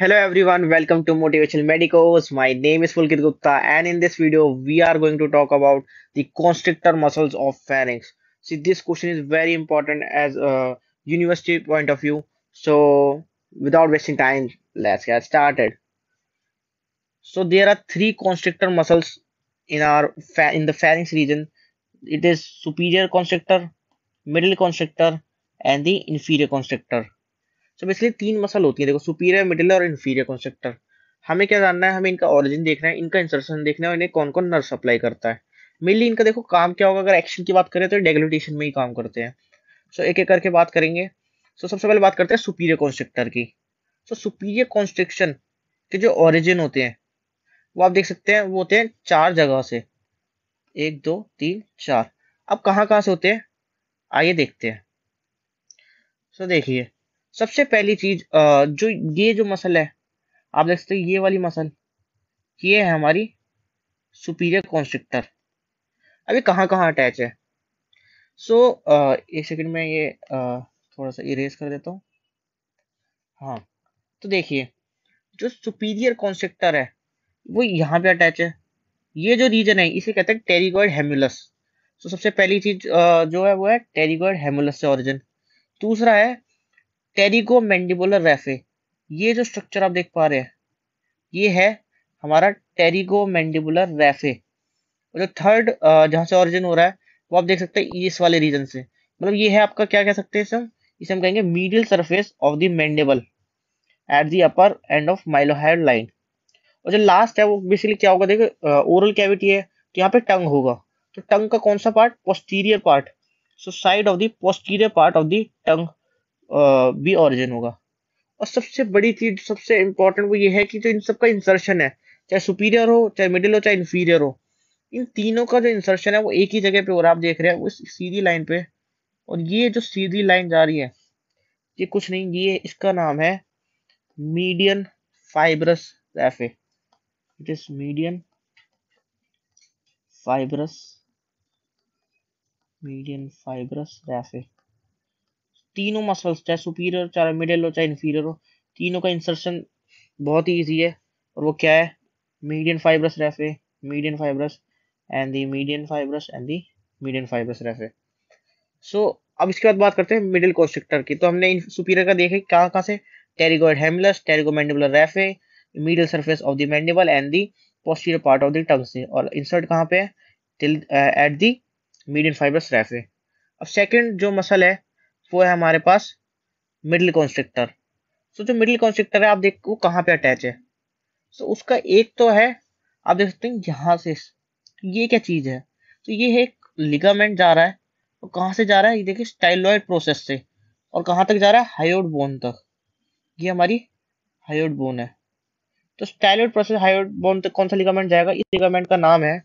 Hello everyone, welcome to Motivational Medicos. My name is Pulkit Gupta and in this video we are going to talk about the constrictor muscles of pharynx. See this question is very important as a university point of view. So without wasting time, let's get started. So there are three constrictor muscles in our in the pharynx region. It is superior constrictor, middle constrictor and the inferior constrictor so basically तीन muscle होती है देखो superior middle और inferior constrictor हमें क्या जानना है हमें इनका ऑरिजिन देखना है इनका इंसर्शन देखना है और इन्हें कौन कौन नर्व सप्लाई करता है मेनली इनका देखो काम क्या होगा अगर एक्शन की बात करें तो डेगुलेटेशन में ही काम करते हैं सो एक एक करके बात करेंगे सो सबसे पहले बात करते हैं सुपीरियर कॉन्स्ट्रक्टर की सो सुपीरियर कॉन्स्ट्रक्शन के जो ऑरिजिन होते हैं वो आप देख सकते हैं वो होते हैं चार जगह से एक दो तीन चार अब कहाँ कहाँ से होते हैं आइए देखते हैं सो देखिए सबसे पहली चीज जो ये जो मसल है आप देख सकते ये वाली मसल ये है हमारी सुपीरियर कॉन्स्ट्रिक्टर अभी कहाँ कहाँ अटैच है सो so, एक सेकंड में ये थोड़ा सा इरेज कर देता हूँ हाँ तो देखिए जो सुपीरियर कॉन्स्ट्रिक्टर है वो यहाँ पे अटैच है ये जो रीजन है इसे कहते हैं टेरिगॉइड हेमुलस तो सबसे पहली चीज जो है वो है टेरिगॉइड हेमुलस से ऑरिजिन दूसरा है टेरिको मैंडिबुलर रेफे ये जो स्ट्रक्चर आप देख पा रहे हैं ये है हमारा टेरिको मैंडिबुलर रेफे और जो थर्ड जहां से ऑरिजिन हो रहा है वो आप देख सकते हैं इस वाले रीजन से मतलब ये है आपका क्या कह सकते हैं इसे हम इसे हम कहेंगे medial surface of the mandible at the upper end of mylohyoid line और जो लास्ट है वो बेसिकली क्या होगा देखो ओरल कैविटी है तो यहाँ पे टंग होगा तो टंग का कौन सा part posterior part so side of the posterior part of the tongue भी ऑरिजिन होगा और सबसे बड़ी चीज सबसे इम्पोर्टेंट वो ये है कि जो इन सबका इंसर्शन है चाहे सुपीरियर हो चाहे मिडिल हो चाहे इन्फीरियर हो इन तीनों का जो इंसर्शन है वो एक ही जगह पे और आप देख रहे हैं वो सीधी लाइन पे और ये जो सीधी लाइन जा रही है ये कुछ नहीं ये इसका नाम है median fibrous raphe it is median fibrous median fibrous raphe तीनों मसल्स चाहे सुपीरियर चाहे मिडिल हो चाहे इन्फीरियर हो तीनों का इंसर्शन बहुत ही ईजी है और वो क्या है median fibrous raphe median fibrous and the median fibrous and the median fibrous raphe so अब इसके बाद बात करते हैं मिडिल कोस्ट्रिक्टर की तो हमने इन सुपीरियर का देखे कहाँ कहाँ से pterygoid hamulus pterygomandibular raphe middle surface of the mandible and the posterior part of the tongue से और इंसर्ट कहाँ पे है till at the median fibrous raphe अब सेकेंड जो मसल है वो है हमारे पास मिडिल कॉन्स्ट्रिक्टर सो जो मिडिल कॉन्स्ट्रिक्टर है आप वो कहाँ पे अटैच है सो उसका एक तो है आप देख सकते हैं यहाँ से ये क्या चीज़ है तो ये है एक लिगामेंट जा रहा है तो कहाँ से जा रहा है ये देखिए स्टाइलॉयड प्रोसेस से और कहाँ तक जा रहा है हायोड बोन तक ये हमारी हायोड बोन है तो स्टाइलॉयड प्रोसेस हायोड बोन तक कौन सा लिगामेंट जाएगा इस लिगामेंट का नाम है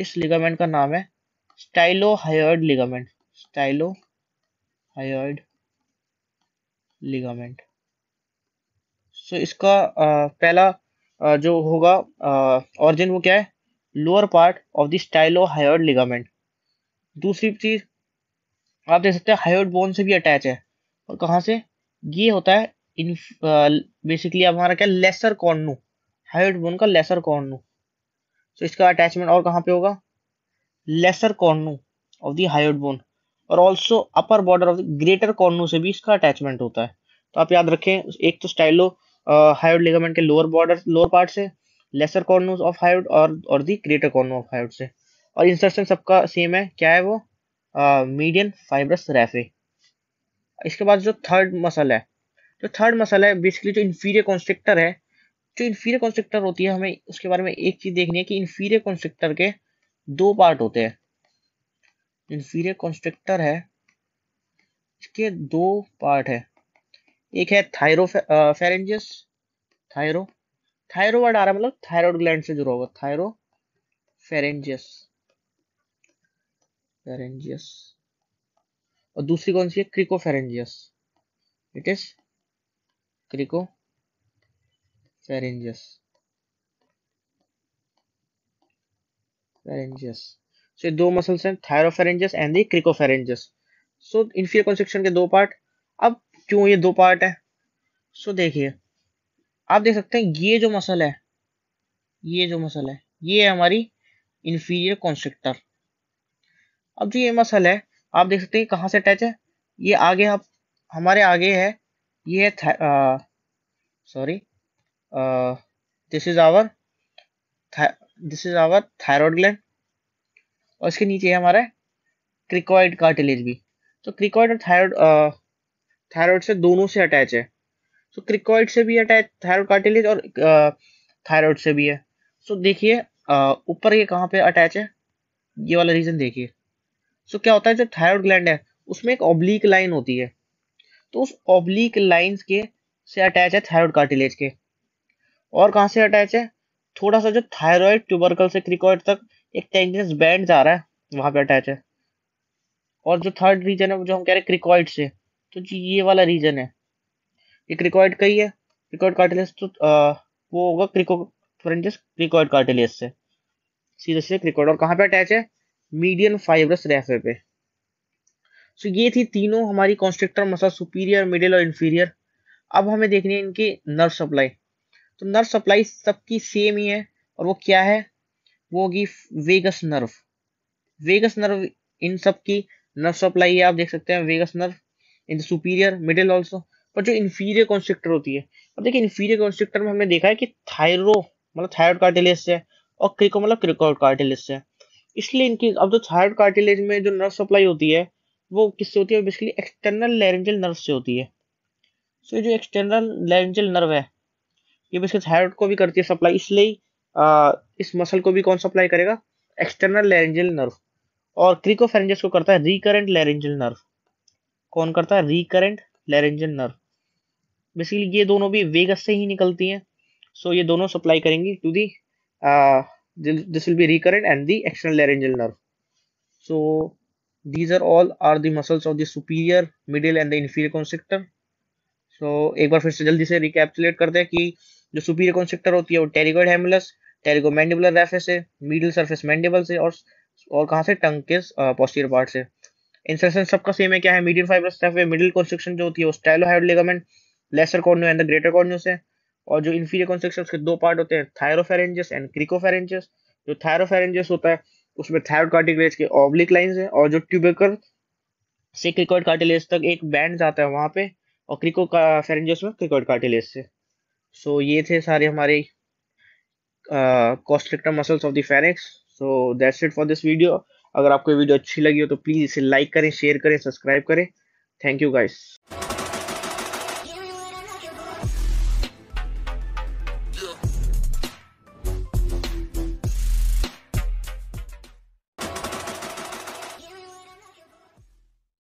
इस लिगामेंट का नाम है stylohyoid ligament stylohyoid ligament so इसका पहला जो होगा ऑरिजिन वो क्या है lower part of the stylohyoid ligament दूसरी चीज आप देख सकते हैं हायोइड बोन से भी अटैच है और कहाँ से ये होता है इन बेसिकली अब हमारा क्या लेसर कॉर्नू हायोइड बोन का लेसर कॉर्नू सो so, इसका अटैचमेंट और कहाँ पे होगा lesser cornu of the hyoid bone और also upper border of greater cornu से भी इसका अटैचमेंट होता है तो आप याद रखें एक तो स्टाइलो हाइड लिगामेंट के लोअर बॉर्डर लोअर पार्ट से लेसर कॉर्नोज ऑफ हाइड और और the greater cornu of hyoid से और इंसर्शन सबका सेम है क्या है वो मीडियन फाइब्रस रेफे इसके बाद जो थर्ड मसल है जो थर्ड मसल है बेसिकली जो इन्फीरियर कॉन्स्ट्रिक्टर है जो इन्फीरियर कॉन्स्ट्रिक्टर होती है हमें उसके बारे में एक चीज देखनी है कि इन्फीरियर कॉन्स्ट्रिक्टर के दो पार्ट होते हैं इंफीरियर कॉन्स्ट्रक्टर है इसके दो पार्ट है एक है thyropharyngeus thyro thyro word आ रहा है मतलब थायरॉयड ग्लैंड से जुड़ा होगा थायरो फेरेंजियस फेरेंजियस और दूसरी कौन सी है cricopharyngeus it is cricopharyngeus pharyngeus से दो मसल्स हैं thyropharyngeus and the cricopharyngeus so inferior constriction के दो पार्ट अब क्यों ये दो पार्ट है सो so, देखिए आप देख सकते हैं ये जो मसल है ये जो मसल है ये है हमारी इन्फीरियर कॉन्स्ट्रिक्टर अब जो ये मसल है आप देख सकते हैं कहाँ से अटैच है ये आगे आप हमारे आगे है ये है sorry this is our this is our thyroid gland और इसके नीचे है हमारा क्रिकॉइड कार्टिलेज भी तो क्रिकॉइड और थायरॉइड थायरॉइड से दोनों से अटैच है सो so, क्रिकॉइड से भी अटैच थायरॉइड कार्टिलेज और थायरॉइड से भी है सो so, देखिए ऊपर ये कहाँ पे अटैच है ये वाला रीजन देखिए सो so, क्या होता है जो थायरॉइड ग्लैंड है उसमें एक ऑब्लिक लाइन होती है तो उस ऑब्लिक लाइन के से अटैच है थायरॉइड कार्टिलेज के और कहाँ से अटैच है थोड़ा सा जो थायरॉइड ट्यूबरकल से क्रिकॉइड तक एक टेंजेंस बैंड जा रहा है वहां पे अटैच है और जो थर्ड रीजन है वो जो हम कह रहे हैं क्रिकॉइड से तो जी ये वाला रीजन है ये क्रिकॉइड का ही है क्रिकॉइड कार्टिलेज तो आ, वो होगा क्रिको फ्रेंजेस क्रिकॉइड कार्टिलेज से सीधे सीधे क्रिकॉइड और कहाँ पे अटैच है मीडियन फाइबरस रेफे पे सो ये थी तीनों हमारी कॉन्स्ट्रिक्टर मसल सुपीरियर मिडिल और इन्फीरियर अब हमें देखनी है इनकी नर्व सप्लाई तो नर्व सप्लाई सबकी सेम ही है और वो क्या है वो होगी वेगस नर्व वेगस नर्व इन सब की नर्व सप्लाई आप देख सकते हैं vagus nerve in the superior middle also पर जो इन्फीरियर कॉन्स्ट्रिक्टर होती है अब देखिए इन्फीरियर कॉन्स्ट्रिक्टर में हमने देखा है कि थायरो मतलब थायरॉइड कार्टिलेज से और क्रिको मतलब क्रिकॉइड कार्टिलेज से इसलिए इनकी अब जो थायरॉइड कार्टिलेज में जो नर्व सप्लाई होती है वो किससे होती है बेसिकली एक्सटर्नल लेरेंजल नर्व से होती है सो so, जो एक्सटर्नल लेरेंजल नर्व है ये बेसिकली थायरॉइड को भी करती है सप्लाई इसलिए इस मसल को भी कौन सप्लाई करेगा एक्सटर्नल लैरेंजियल नर्व और क्रिकोफेरेंजेस को करता है रिकरेंट लैरेंजियल नर्व कौन करता है रिकरेंट लैरेंजियल नर्व बेसिकली ये दोनों भी वेगस से ही निकलती हैं सो ये दोनों सप्लाई करेंगी to the this will be recurrent and the external laryngeal nerve so these are all are the muscles of the superior middle and the inferior constrictor so एक बार फिर से जल्दी से रिकैप्चुलेट करते हैं कि जो सुपीरियर कॉन्सेक्टर होती है वो pterygoid hamulus pterygomandibular raphe से मिडिल सर्फेस मैंडिबल से और और कहाँ से टंग के पॉस्टियर पार्ट से इंसर्शन सबका सेम है क्या है medial fibrous raphe middle constriction जो होती है वो stylohyoid ligament lesser cornu and the greater cornu से और जो इन्फीरियर कॉन्स्ट्रक्शन उसके दो पार्ट होते हैं थायरोफेरेंजस एंड क्रिकोफेरेंजस जो थायरोफेरेंजस होता है उसमें थायरोड कार्टिलेज के ऑब्लिक लाइंस है और जो ट्यूबेकर से क्रिकोड कार्टिलेज तक एक बैंड जाता है वहाँ पे और क्रिको का फेरेंजेस में क्रिकोड कार्टिलेज से सो so, ये थे सारे हमारे constrictor muscles of the pharynx so that's it for this video अगर आपको वीडियो अच्छी लगी हो तो प्लीज़ इसे लाइक करें शेयर करें सब्सक्राइब करें थैंक यू गाइज